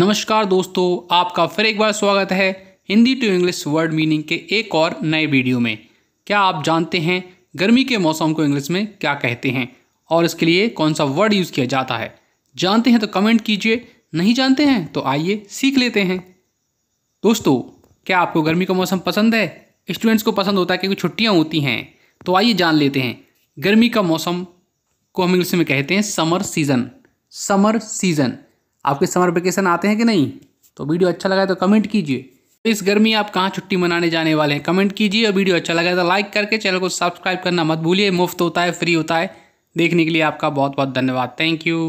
नमस्कार दोस्तों आपका फिर एक बार स्वागत है Hindi to English word meaning के एक और नए वीडियो में क्या आप जानते हैं गर्मी के मौसम को इंग्लिश में क्या कहते हैं और इसके लिए कौन सा वर्ड यूज़ किया जाता है जानते हैं तो कमेंट कीजिए नहीं जानते हैं तो आइए सीख लेते हैं दोस्तों क्या आपको गर्मी का मौसम पसंद है स्टूडेंट्स को पसंद होता है क्योंकि छुट्टियाँ होती हैं तो आइए जान लेते हैं गर्मी का मौसम को हम इंग्लिश में कहते हैं समर सीज़न समर सीज़न आपके समर वेकेशन आते हैं कि नहीं तो वीडियो अच्छा लगा तो कमेंट कीजिए इस गर्मी आप कहाँ छुट्टी मनाने जाने वाले हैं कमेंट कीजिए और वीडियो अच्छा लगा तो लाइक करके चैनल को सब्सक्राइब करना मत भूलिए मुफ्त होता है फ्री होता है देखने के लिए आपका बहुत बहुत धन्यवाद थैंक यू